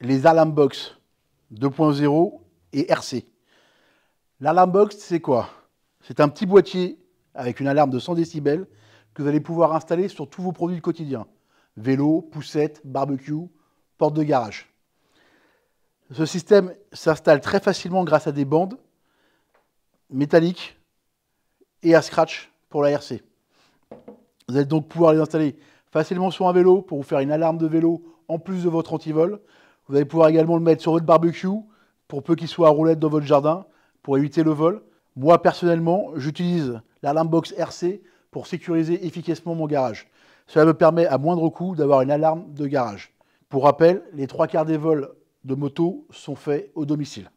les Box 2.0 et RC. Box, c'est quoi C'est un petit boîtier avec une alarme de 100 décibels que vous allez pouvoir installer sur tous vos produits du quotidien. Vélo, poussette, barbecue, porte de garage. Ce système s'installe très facilement grâce à des bandes métalliques et à scratch pour la RC. Vous allez donc pouvoir les installer facilement sur un vélo pour vous faire une alarme de vélo en plus de votre antivol. Vous allez pouvoir également le mettre sur votre barbecue, pour peu qu'il soit à roulette dans votre jardin, pour éviter le vol. Moi, personnellement, j'utilise la box RC pour sécuriser efficacement mon garage. Cela me permet à moindre coût d'avoir une alarme de garage. Pour rappel, les trois quarts des vols de moto sont faits au domicile.